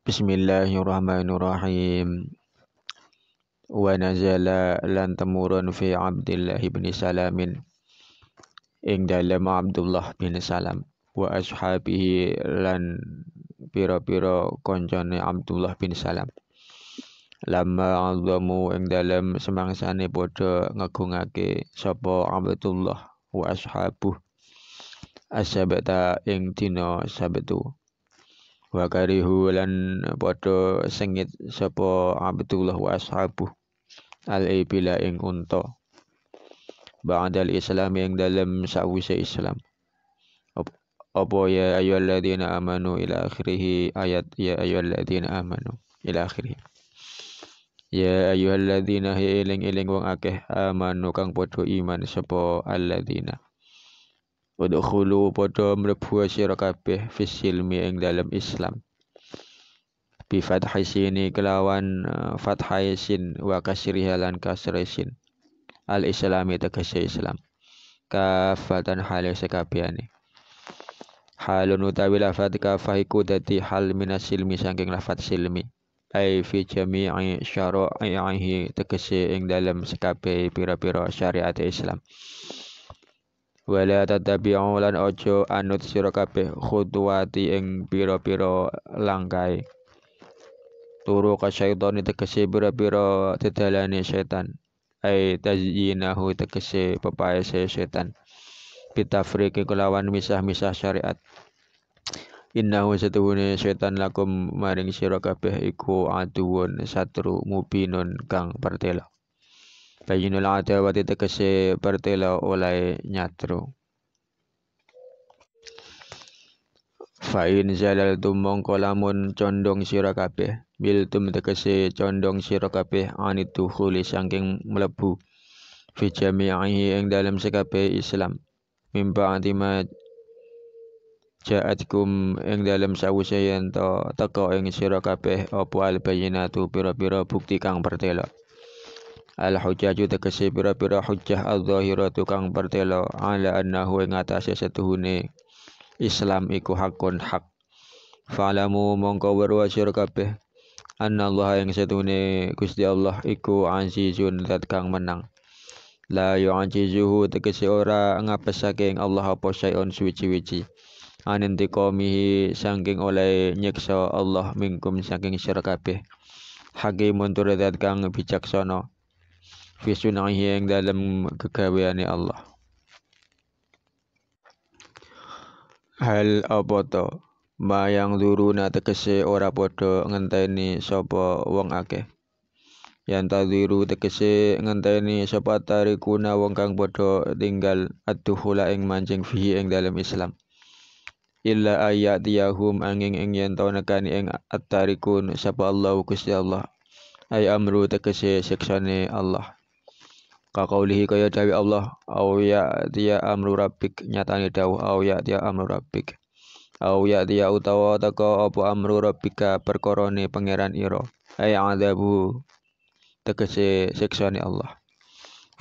Bismillahirrahmanirrahim. Wa nazala lan temurun fi Abdullah bin Salamin. Ing dalem Abdullah bin Salam wa ashabihi lan piro-piro koncone Abdullah bin Salam. Lama azamu ing dalem semangsane padha ngagungake sapa Abdullah wa ashabuh. Asabata ing dina sabetu wa karihu lan padha sengit sapa Abdullah wa ashabu al ibila ing unta ba'dal islam yang dalam sawise islam apa ya ayyuhalladzina amanu ila akhirih ayat ya ayyuhalladzina amanu ila akhirih ya ayyuhalladzina hi eling-eling wong akeh amanu kang padha iman sapa alladzina Wadukhulu podo mlebu sira kabeh fis silmi ing dalam Islam. Bi fathai sini kelawan eh, fathai sin wa kasriha lan kasri sin. Al Islami tegese Islam. Kafatan hale sekabehane. Halun utawi lafat kafah iku dadi hal minasilmi silmi saking lafat silmi. Ai fi jami'i syara'ihi tegese ing dalam sekabeh pira-pira syariat Islam wala tatabi'u lan ojo anut sira kabeh khutuwati ing pira-pira langkai. turu ka syaitan tegese pira-pira dedalane setan ai tazyinahu tegese pepaese setan bitafriqi kelawan misah-misah syariat Innahu setuhune setan lakum maring sira kabeh iku aduwun satru mubinun kang pertelok. Bayinul adawati tegese pertelo oleh nyatru. Fa'in zalal tumong kolamun condong sira kabeh. Biltum tegese condong sira kabeh anitu khuli saking mlebu. Fi jami'ihi ing dalam sekabeh Islam. Mimba antima ja'atkum ing dalam sawise yen to teka ing sira kabeh apa al bayyinatu pira-pira bukti kang pertela al juta kesi pira-pira hujjah adh-dhahiratu kang pertelo ala annahu ing atase setuhune Islam iku hakun hak falamu mongko berwasir kabeh anna Allah yang setuhune Gusti Allah iku azizun zat kang menang la yu'ajizuhu tegese ora ngapesake ing Allah apa syai'un suwi-wiji anintikomihi sangking oleh nyekso Allah mingkum saking syirkabeh hakimun tur zat kang bijaksana fi sunnahi yang dalam kekawiannya Allah. Hal apa to? Bayang dulu nak tekesi ora podo ngenteni sopo wong akeh. Yang tak dulu tekesi ngenteni sopo tarikuna wong kang podo tinggal aduhula ing mancing fi ing dalam Islam. Illa ayat yahum angin ing yang tau nakani ing at-tarikun Sapa Allah kusti Allah Ay amru tekesi seksani Allah Kakaulihi kaya dawi Allah au ya dia amru rabbik nyatane dawuh au ya dia amru rabbik. Au ya dia utawa teko apa amru rabbika perkorone pangeran ira. Ay azabu tegese siksane Allah.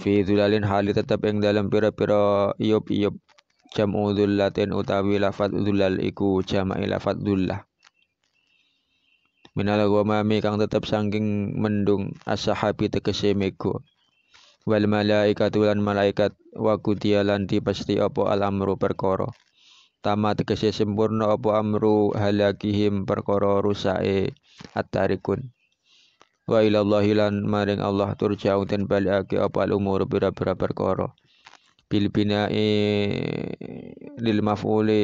Fi dhulalin hali tetep ing dalam pira-pira iup-iup jam'u Latin utawi lafat dhulal iku jama'i lafat dhullah. Minal ghamami kang tetep saking mendung as-sahabi tegese mego wal malaikatu lan malaikat wa kutialan pasti apa al amru perkara tama tegese sempurna apa amru halakihim perkara rusake at wa ilallahi lan maring Allah turja'un den balake apa al umur pira-pira perkara bil bina'i lil maf'uli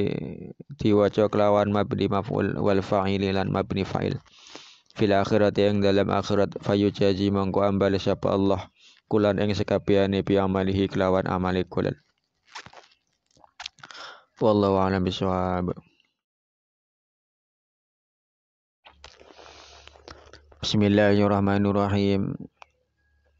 diwaca kelawan mabni maf'ul wal fa'ili lan mabni fa'il fil akhirati yang dalam akhirat fayujazi mongko ambal sapa Allah kulan ing sekabehane bi amalihi kelawan amale kulan wallahu a'lam bishawab Bismillahirrahmanirrahim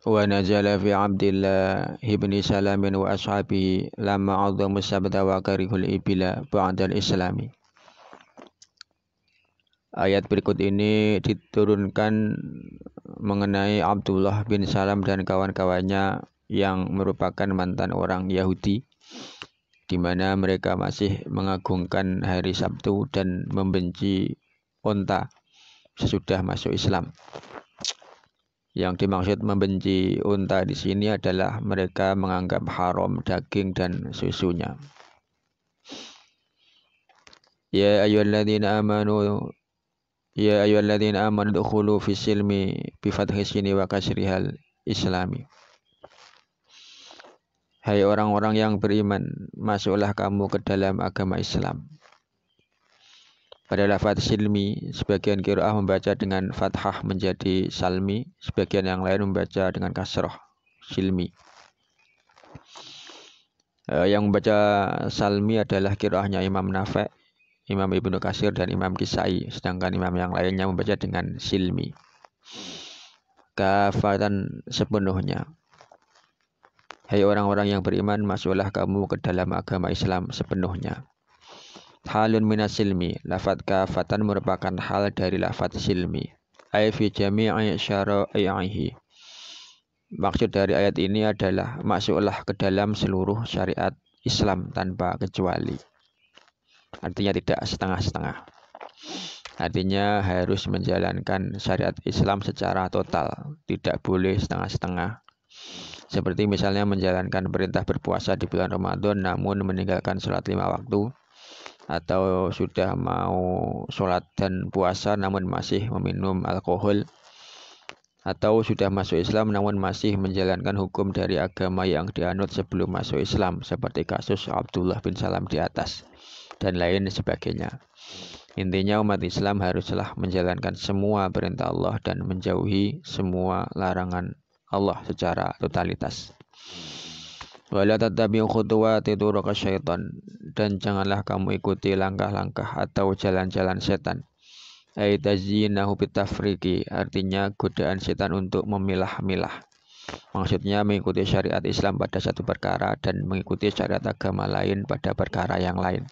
wa najala fi abdillah ibni salamin wa ashabi lama azamu sabda wa karihul ibila ba'dal islami ayat berikut ini diturunkan mengenai Abdullah bin Salam dan kawan-kawannya yang merupakan mantan orang Yahudi di mana mereka masih mengagungkan hari Sabtu dan membenci unta sesudah masuk Islam. Yang dimaksud membenci unta di sini adalah mereka menganggap haram daging dan susunya. Ya ayyuhalladzina amanu Ya ayyuhalladzina amanu dukhulu fi silmi bi fathhi sini wa kasrihal islami. Hai orang-orang yang beriman, masuklah kamu ke dalam agama Islam. Pada lafaz silmi, sebagian kiraah membaca dengan fathah menjadi salmi, sebagian yang lain membaca dengan kasroh, silmi. Eh, yang membaca salmi adalah kiraahnya Imam Nafek, Imam Ibnu Kasir dan Imam Kisai, sedangkan imam yang lainnya membaca dengan silmi. Kafatan sepenuhnya. Hai orang-orang yang beriman, masuklah kamu ke dalam agama Islam sepenuhnya. Halun minas silmi, lafat kafatan merupakan hal dari lafat silmi. Ay fi jami'i syara'i'ihi. Maksud dari ayat ini adalah masuklah ke dalam seluruh syariat Islam tanpa kecuali. Artinya tidak setengah-setengah. Artinya harus menjalankan syariat Islam secara total, tidak boleh setengah-setengah. Seperti misalnya menjalankan perintah berpuasa di bulan Ramadan namun meninggalkan sholat lima waktu atau sudah mau sholat dan puasa namun masih meminum alkohol atau sudah masuk Islam namun masih menjalankan hukum dari agama yang dianut sebelum masuk Islam seperti kasus Abdullah bin Salam di atas dan lain sebagainya. Intinya umat Islam haruslah menjalankan semua perintah Allah dan menjauhi semua larangan Allah secara totalitas. dan janganlah kamu ikuti langkah-langkah atau jalan-jalan setan. artinya godaan setan untuk memilah-milah. Maksudnya mengikuti syariat Islam pada satu perkara dan mengikuti syariat agama lain pada perkara yang lain.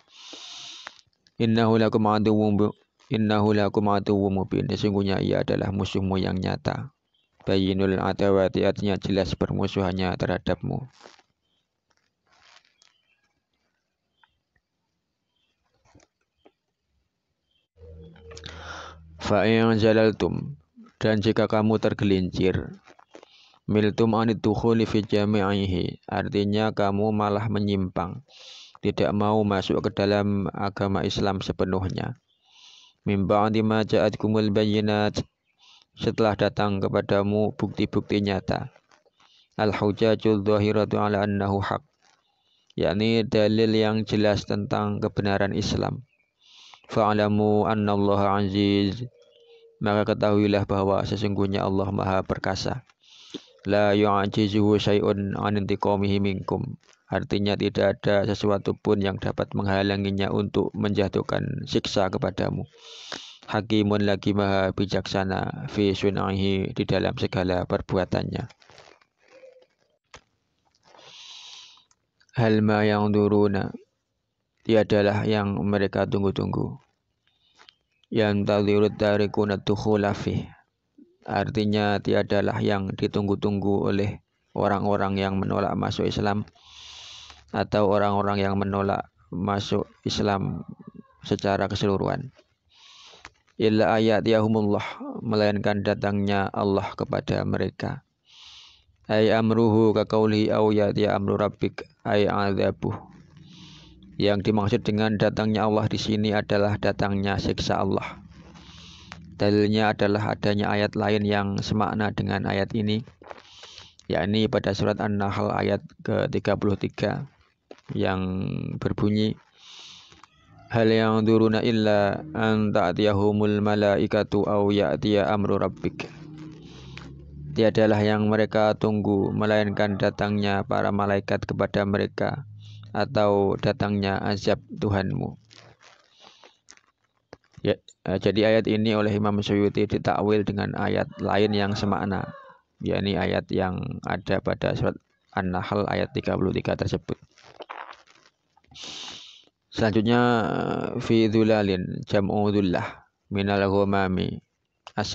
Innahu lakum aduwwum Innahu lakum aduwwum mubin. Sesungguhnya ia adalah musuhmu yang nyata. Bayinul atawati artinya jelas permusuhannya terhadapmu. Fa'in jalaltum dan jika kamu tergelincir miltum anid tuhuli fi jami'ihi artinya kamu malah menyimpang tidak mau masuk ke dalam agama Islam sepenuhnya. Mimba ja'at kumul bayinat setelah datang kepadamu bukti-bukti nyata. Al-hujajul zahiratu ala annahu haq yakni dalil yang jelas tentang kebenaran Islam. Fa'alamu Allah aziz. Maka ketahuilah bahwa sesungguhnya Allah Maha Perkasa. La yu'ajizuhu syai'un an minkum. Artinya tidak ada sesuatu pun yang dapat menghalanginya untuk menjatuhkan siksa kepadamu. Hakimun lagi maha bijaksana fi sunahi di dalam segala perbuatannya. Hal yang duruna Tiadalah yang mereka tunggu-tunggu Yang dari dari tukhulafi Artinya tiadalah yang ditunggu-tunggu oleh orang-orang yang menolak masuk Islam atau orang-orang yang menolak masuk Islam secara keseluruhan. Illa ayat yahumullah melainkan datangnya Allah kepada mereka. Ay amruhu kakauli au yati amru rabbik ay azabuh. Yang dimaksud dengan datangnya Allah di sini adalah datangnya siksa Allah. Dalilnya adalah adanya ayat lain yang semakna dengan ayat ini, yakni pada surat An-Nahl ayat ke-33 yang berbunyi Hal yang duruna illa an ta'tiyahumul malaikatu au ya'tiya amru rabbik Tiadalah yang mereka tunggu melainkan datangnya para malaikat kepada mereka atau datangnya azab Tuhanmu. Ya, eh, jadi ayat ini oleh Imam Suyuti ditakwil dengan ayat lain yang semakna, yakni ayat yang ada pada surat An-Nahl ayat 33 tersebut. Selanjutnya fi dzulalin jam'u min minal ghumami as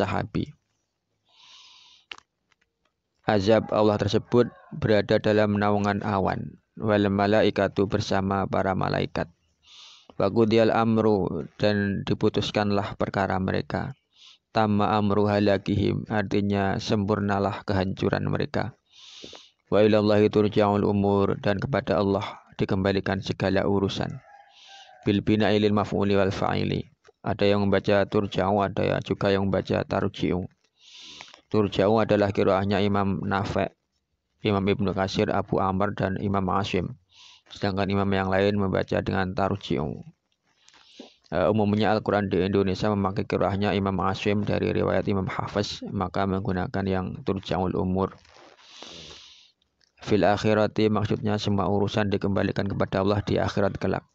Azab Allah tersebut berada dalam naungan awan wal malaikatu bersama para malaikat. bagudial amru dan diputuskanlah perkara mereka. Tama amru halakihim artinya sempurnalah kehancuran mereka. Wa ilallahi turja'ul umur dan kepada Allah dikembalikan segala urusan. Bil bina ilil maf'uli wal fa'ili. Ada yang membaca turja'u, ada juga yang membaca tarji'u. Turja'u adalah kiraahnya Imam Nafi', Imam Ibnu Kasir, Abu Amr, dan Imam Asim. Sedangkan imam yang lain membaca dengan tarji'u. Eh, umumnya Al-Quran di Indonesia memakai kiraahnya Imam Asim dari riwayat Imam Hafiz, maka menggunakan yang turja'ul umur fil akhirati maksudnya semua urusan dikembalikan kepada Allah di akhirat kelak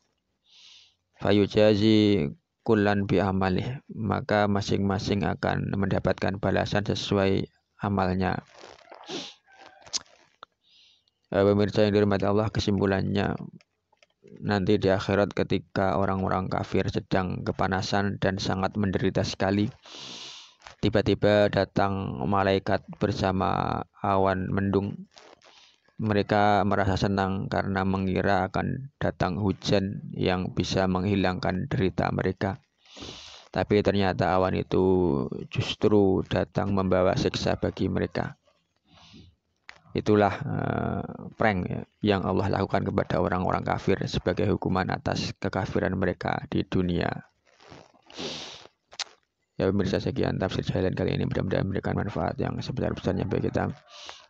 fayujazi kullan bi amalih maka masing-masing akan mendapatkan balasan sesuai amalnya eh, pemirsa yang dirahmati Allah kesimpulannya nanti di akhirat ketika orang-orang kafir sedang kepanasan dan sangat menderita sekali tiba-tiba datang malaikat bersama awan mendung mereka merasa senang karena mengira akan datang hujan yang bisa menghilangkan derita mereka. Tapi ternyata awan itu justru datang membawa siksa bagi mereka. Itulah uh, prank ya, yang Allah lakukan kepada orang-orang kafir sebagai hukuman atas kekafiran mereka di dunia. Ya pemirsa sekian tafsir jalan kali ini mudah-mudahan memberikan manfaat yang sebesar-besarnya bagi kita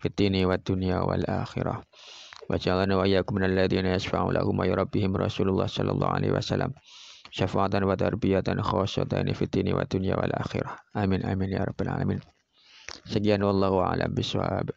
fitini wa dunia wal akhirah. Wa jalana wa yakum minal ladzina yasfa'u lahum wa yurabbihim Rasulullah sallallahu alaihi wasallam. Syafa'atan wa tarbiyatan khasyatan fitini wa dunia wal akhirah. Amin amin ya rabbal alamin. Sekian wallahu a'lam bishawab.